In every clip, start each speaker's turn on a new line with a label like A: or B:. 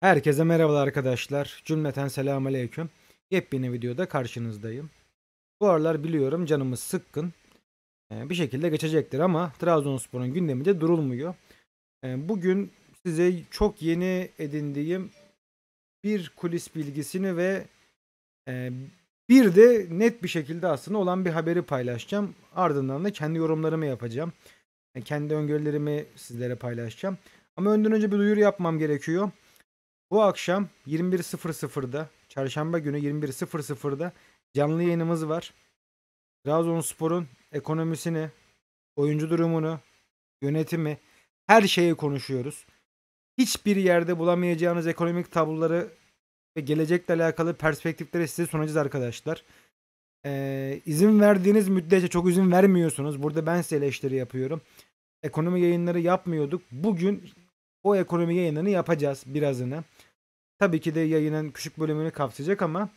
A: Herkese merhabalar arkadaşlar. Cümleten selam aleyküm. Yepyeni videoda karşınızdayım. Bu aralar biliyorum canımız sıkkın. Ee, bir şekilde geçecektir ama Trabzonspor'un gündemi de durulmuyor. Ee, bugün size çok yeni edindiğim bir kulis bilgisini ve e, bir de net bir şekilde aslında olan bir haberi paylaşacağım. Ardından da kendi yorumlarımı yapacağım. Yani e, kendi öngörülerimi sizlere paylaşacağım. Ama önden önce bir duyuru yapmam gerekiyor. Bu akşam 21.00'da çarşamba günü 21.00'da canlı yayınımız var. Trabzonspor'un ekonomisini, oyuncu durumunu, yönetimi her şeyi konuşuyoruz. Hiçbir yerde bulamayacağınız ekonomik tabloları ve gelecekle alakalı perspektifleri size sunacağız arkadaşlar. Ee, izin verdiğiniz müddetçe çok izin vermiyorsunuz. Burada ben size eleştiri yapıyorum. Ekonomi yayınları yapmıyorduk. Bugün o ekonomi yayınını yapacağız birazını. Tabii ki de yayının küçük bölümünü kapsayacak ama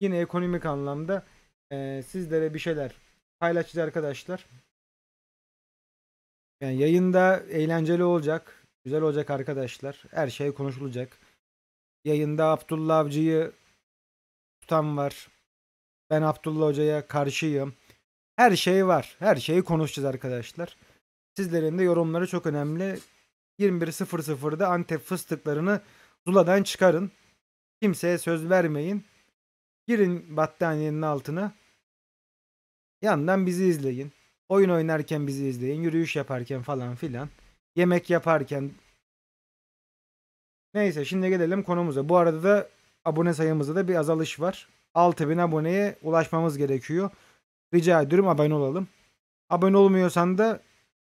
A: yine ekonomik anlamda e, sizlere bir şeyler paylaşacağız arkadaşlar. Yani yayında eğlenceli olacak. Güzel olacak arkadaşlar. Her şey konuşulacak. Yayında Abdullah Avcı'yı tutan var. Ben Abdullah Hoca'ya karşıyım. Her şey var. Her şeyi konuşacağız arkadaşlar. Sizlerin de yorumları çok önemli. 21.00'da Antep fıstıklarını Zula'dan çıkarın. Kimseye söz vermeyin. Girin battaniyenin altına. Yandan bizi izleyin. Oyun oynarken bizi izleyin. Yürüyüş yaparken falan filan. Yemek yaparken. Neyse şimdi gelelim konumuza. Bu arada da abone sayımızda da bir azalış var. 6000 aboneye ulaşmamız gerekiyor. Rica ediyorum abone olalım. Abone olmuyorsan da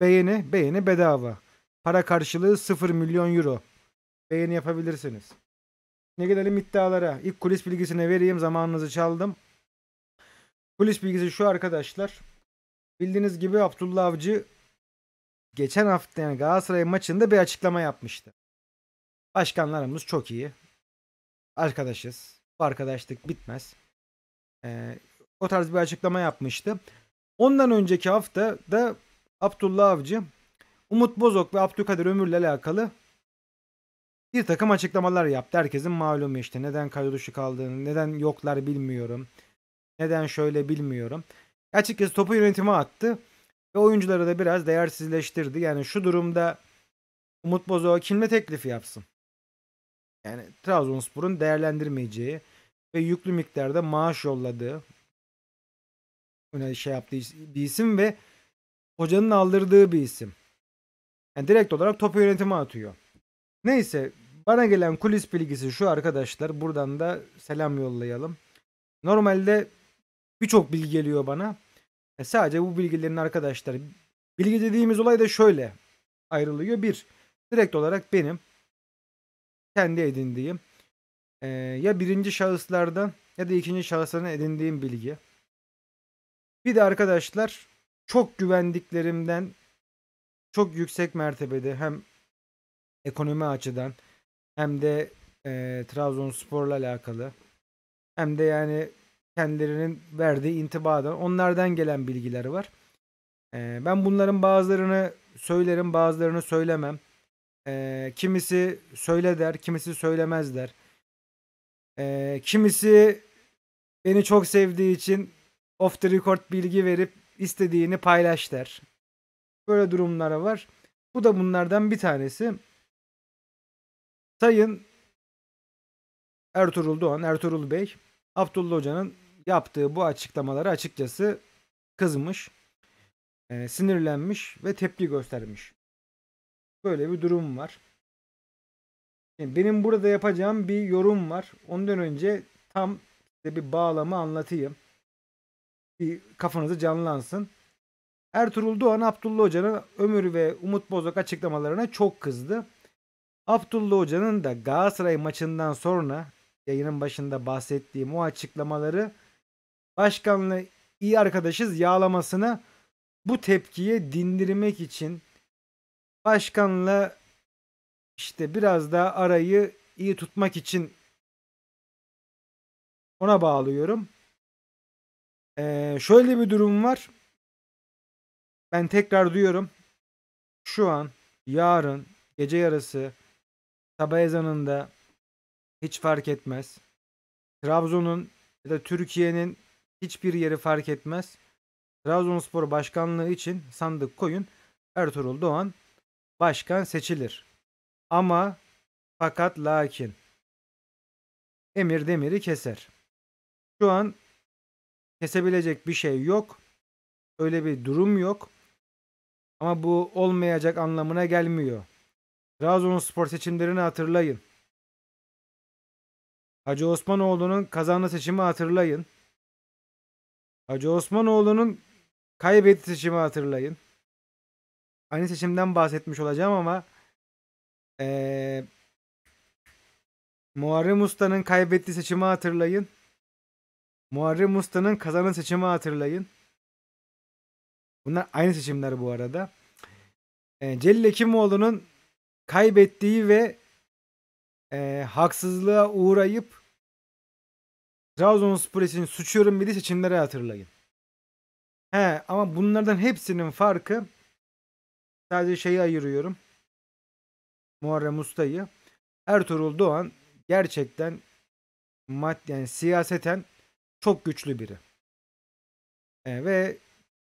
A: beğeni, beğeni bedava. Para karşılığı 0 milyon euro beğeni yapabilirsiniz. Ne gelelim iddialara. İlk kulis bilgisini vereyim. Zamanınızı çaldım. Kulis bilgisi şu arkadaşlar. Bildiğiniz gibi Abdullah Avcı geçen hafta yani Galatasaray maçında bir açıklama yapmıştı. Başkanlarımız çok iyi. Arkadaşız. Bu arkadaşlık bitmez. Ee, o tarz bir açıklama yapmıştı. Ondan önceki hafta da Abdullah Avcı Umut Bozok ve Abdülkadir Ömür'le alakalı bir takım açıklamalar yaptı. Herkesin malum işte neden kadro kaldığını, neden yoklar bilmiyorum. Neden şöyle bilmiyorum. Açıkçası topu yönetime attı ve oyuncuları da biraz değersizleştirdi. Yani şu durumda Umut Bozoğa kimle teklif yapsın? Yani Trabzonspor'un değerlendirmeyeceği ve yüklü miktarda maaş yolladığı öyle şey yaptığı bir isim ve hocanın aldırdığı bir isim. Yani direkt olarak topu yönetime atıyor. Neyse bana gelen kulis bilgisi şu arkadaşlar. Buradan da selam yollayalım. Normalde birçok bilgi geliyor bana. E sadece bu bilgilerin arkadaşlar bilgi dediğimiz olay da şöyle ayrılıyor. Bir, direkt olarak benim kendi edindiğim e, ya birinci şahıslardan ya da ikinci şahıslardan edindiğim bilgi. Bir de arkadaşlar çok güvendiklerimden çok yüksek mertebede hem ekonomi açıdan hem de e, Trabzonspor'la alakalı hem de yani kendilerinin verdiği intibadan onlardan gelen bilgileri var. E, ben bunların bazılarını söylerim bazılarını söylemem. E, kimisi söyle der kimisi söylemez der. E, kimisi beni çok sevdiği için off the record bilgi verip istediğini paylaş der. Böyle durumlara var. Bu da bunlardan bir tanesi. Sayın Ertuğrul Doğan, Ertuğrul Bey, Abdullah Hoca'nın yaptığı bu açıklamaları açıkçası kızmış, e, sinirlenmiş ve tepki göstermiş. Böyle bir durum var. benim burada yapacağım bir yorum var. Ondan önce tam size bir bağlamı anlatayım. Bir kafanızı canlansın. Ertuğrul Doğan Abdullah Hoca'nın Ömür ve Umut Bozok açıklamalarına çok kızdı. Abdullah Hoca'nın da Galatasaray maçından sonra yayının başında bahsettiğim o açıklamaları başkanla iyi arkadaşız yağlamasına bu tepkiye dindirmek için başkanla işte biraz daha arayı iyi tutmak için ona bağlıyorum. Ee, şöyle bir durum var. Ben tekrar duyuyorum. Şu an, yarın, gece yarısı sabah ezanında hiç fark etmez. Trabzon'un ya da Türkiye'nin hiçbir yeri fark etmez. Trabzonspor başkanlığı için sandık koyun Ertuğrul Doğan başkan seçilir. Ama fakat lakin Emir Demir'i keser. Şu an kesebilecek bir şey yok. Öyle bir durum yok. Ama bu olmayacak anlamına gelmiyor. Trabzonspor seçimlerini hatırlayın. Hacı Osmanoğlu'nun kazandığı seçimi hatırlayın. Hacı Osmanoğlu'nun kaybettiği seçimi hatırlayın. Aynı seçimden bahsetmiş olacağım ama ee, Muharrem Usta'nın kaybettiği seçimi hatırlayın. Muharrem Usta'nın kazanan seçimi hatırlayın. Bunlar aynı seçimler bu arada. E, Celil Ekimoğlu'nun kaybettiği ve e, haksızlığa uğrayıp Trabzonspor için suçuyorum dediği seçimleri hatırlayın. He ama bunlardan hepsinin farkı sadece şeyi ayırıyorum. Muharrem Usta'yı. Ertuğrul Doğan gerçekten mad yani siyaseten çok güçlü biri. E, ve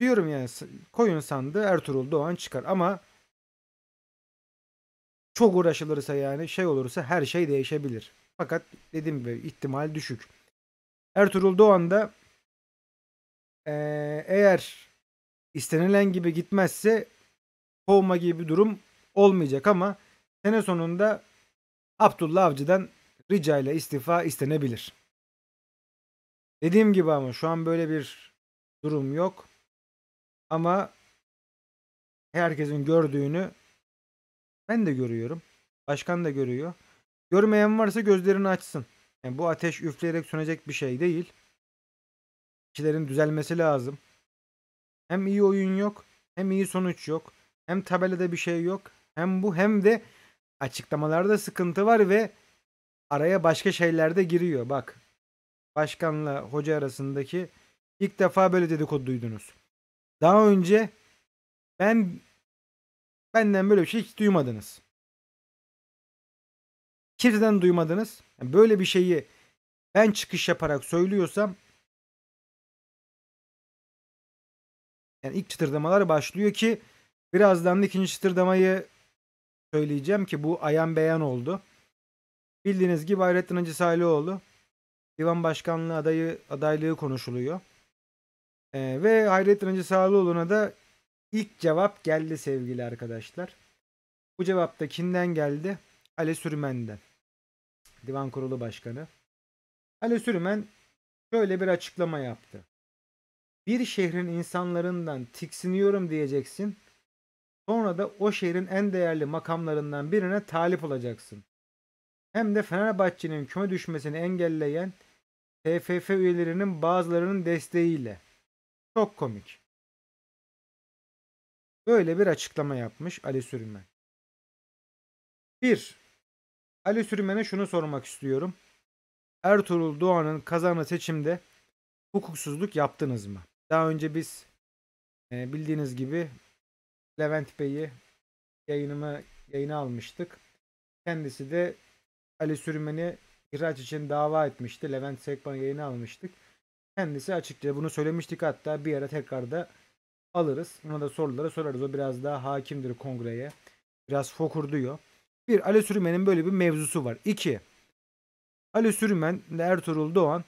A: diyorum yani koyun sandığı Ertuğrul Doğan çıkar ama çok uğraşılırsa yani şey olursa her şey değişebilir. Fakat dediğim gibi ihtimal düşük. Ertuğrul Doğan da eğer istenilen gibi gitmezse kovma gibi bir durum olmayacak ama sene sonunda Abdullah Avcı'dan rica ile istifa istenebilir. Dediğim gibi ama şu an böyle bir durum yok. Ama herkesin gördüğünü ben de görüyorum. Başkan da görüyor. Görmeyen varsa gözlerini açsın. Yani bu ateş üfleyerek sönecek bir şey değil. Kişilerin düzelmesi lazım. Hem iyi oyun yok, hem iyi sonuç yok, hem tabelada bir şey yok. Hem bu hem de açıklamalarda sıkıntı var ve araya başka şeyler de giriyor. Bak başkanla hoca arasındaki ilk defa böyle dedikodu duydunuz. Daha önce ben Benden böyle bir şey hiç duymadınız. Kimseden duymadınız. Yani böyle bir şeyi ben çıkış yaparak söylüyorsam yani ilk çıtırdamalar başlıyor ki birazdan da ikinci çıtırdamayı söyleyeceğim ki bu ayan beyan oldu. Bildiğiniz gibi Hayrettin Hacı Salioğlu divan başkanlığı adayı adaylığı konuşuluyor. Ee, ve Hayrettin Hacı Salioğlu'na da İlk cevap geldi sevgili arkadaşlar. Bu cevap da kimden geldi? Ali Sürmen'den. Divan Kurulu Başkanı. Ali Sürmen şöyle bir açıklama yaptı. Bir şehrin insanlarından tiksiniyorum diyeceksin. Sonra da o şehrin en değerli makamlarından birine talip olacaksın. Hem de Fenerbahçe'nin küme düşmesini engelleyen TFF üyelerinin bazılarının desteğiyle. Çok komik. Böyle bir açıklama yapmış Ali Sürmen. 1. Ali Sürmen'e şunu sormak istiyorum. Ertuğrul Doğan'ın kazanı seçimde hukuksuzluk yaptınız mı? Daha önce biz e, bildiğiniz gibi Levent Bey'i yayınıma yayına almıştık. Kendisi de Ali Sürmen'i ihraç için dava etmişti. Levent Sekban yayını almıştık. Kendisi açıkça bunu söylemiştik hatta bir ara tekrar da alırız. Ona da soruları sorarız. O biraz daha hakimdir kongreye. Biraz fokur diyor. Bir, Ali Sürümen'in böyle bir mevzusu var. İki, Ali Sürümen ile Ertuğrul Doğan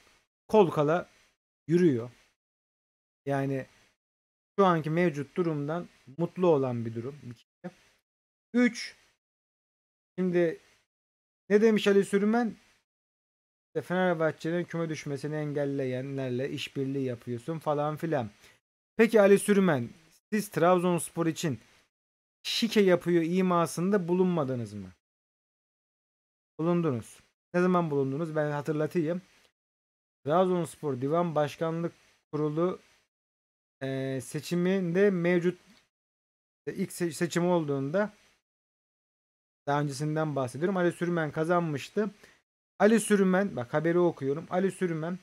A: kol kala yürüyor. Yani şu anki mevcut durumdan mutlu olan bir durum. Üç, şimdi ne demiş Ali Sürümen? İşte Fenerbahçe'nin küme düşmesini engelleyenlerle işbirliği yapıyorsun falan filan. Peki Ali Sürmen siz Trabzonspor için şike yapıyor imasında bulunmadınız mı? Bulundunuz. Ne zaman bulundunuz? Ben hatırlatayım. Trabzonspor Divan Başkanlık Kurulu e, seçiminde mevcut e, ilk seçim olduğunda daha öncesinden bahsediyorum. Ali Sürmen kazanmıştı. Ali Sürmen bak haberi okuyorum. Ali Sürmen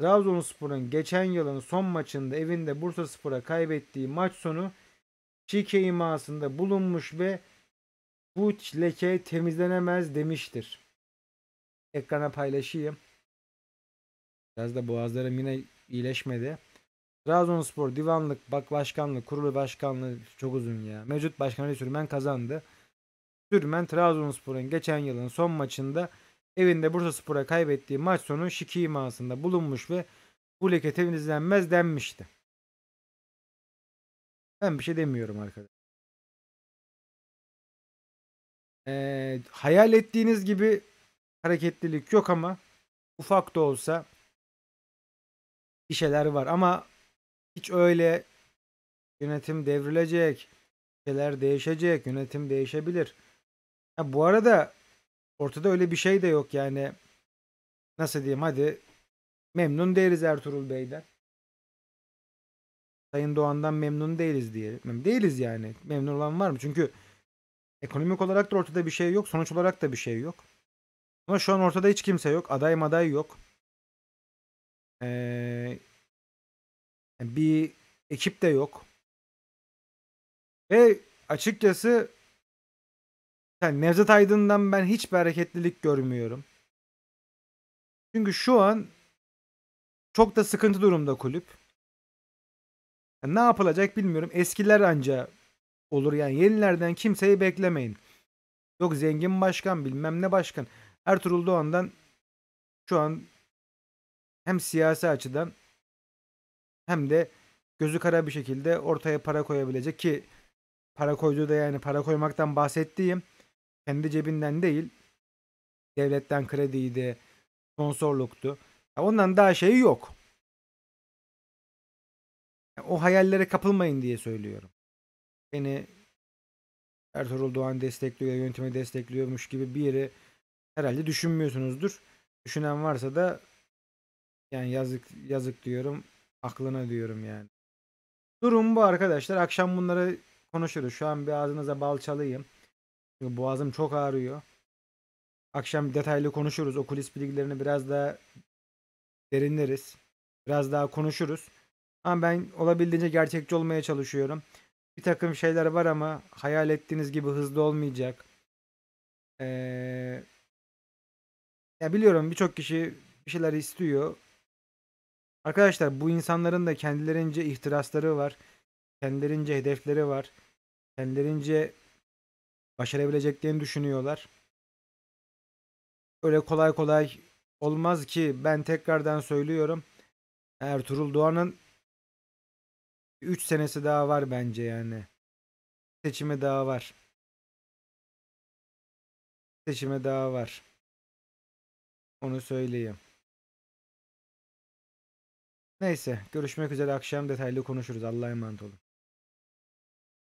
A: Trabzonspor'un geçen yılın son maçında evinde Bursa Spora kaybettiği maç sonu şike imasında bulunmuş ve bu leke temizlenemez demiştir. Ekrana paylaşayım. Biraz da boğazlarım yine iyileşmedi. Trabzonspor divanlık, bak başkanlık, kurulu başkanlığı çok uzun ya. Mevcut başkanı Sürmen kazandı. Sürmen Trabzonspor'un geçen yılın son maçında evinde Spora kaybettiği maç sonu şiki imasında bulunmuş ve bu leke temizlenmez denmişti. Ben bir şey demiyorum arkadaşlar. Ee, hayal ettiğiniz gibi hareketlilik yok ama ufak da olsa bir şeyler var ama hiç öyle yönetim devrilecek, şeyler değişecek, yönetim değişebilir. Ya bu arada Ortada öyle bir şey de yok yani. Nasıl diyeyim hadi memnun değiliz Ertuğrul Bey'den. Sayın Doğan'dan memnun değiliz diye. Değiliz yani. Memnun olan var mı? Çünkü ekonomik olarak da ortada bir şey yok. Sonuç olarak da bir şey yok. Ama şu an ortada hiç kimse yok. Aday maday yok. Ee, bir ekip de yok. Ve açıkçası yani Nevzat Aydın'dan ben hiçbir hareketlilik görmüyorum. Çünkü şu an çok da sıkıntı durumda kulüp. Yani ne yapılacak bilmiyorum. Eskiler anca olur yani. Yenilerden kimseyi beklemeyin. Yok zengin başkan bilmem ne başkan. Ertuğrul Doğan'dan şu an hem siyasi açıdan hem de gözü kara bir şekilde ortaya para koyabilecek ki para koyduğu da yani para koymaktan bahsettiğim kendi cebinden değil devletten krediydi, sponsorluktu. Ya ondan daha şeyi yok. o hayallere kapılmayın diye söylüyorum. Beni Ertuğrul Doğan destekliyor, yönetimi destekliyormuş gibi bir yeri herhalde düşünmüyorsunuzdur. Düşünen varsa da yani yazık yazık diyorum, aklına diyorum yani. Durum bu arkadaşlar. Akşam bunları konuşuruz. Şu an bir ağzınıza bal çalayım. Çünkü boğazım çok ağrıyor. Akşam detaylı konuşuruz. O kulis bilgilerini biraz daha derinleriz. Biraz daha konuşuruz. Ama ben olabildiğince gerçekçi olmaya çalışıyorum. Bir takım şeyler var ama hayal ettiğiniz gibi hızlı olmayacak. Ee, ya biliyorum birçok kişi bir şeyler istiyor. Arkadaşlar bu insanların da kendilerince ihtirasları var. Kendilerince hedefleri var. Kendilerince başarabileceklerini düşünüyorlar. Öyle kolay kolay olmaz ki ben tekrardan söylüyorum. Ertuğrul Doğan'ın 3 senesi daha var bence yani. Seçime daha var. Seçime daha var. Onu söyleyeyim. Neyse görüşmek üzere akşam detaylı konuşuruz. Allah'a emanet olun.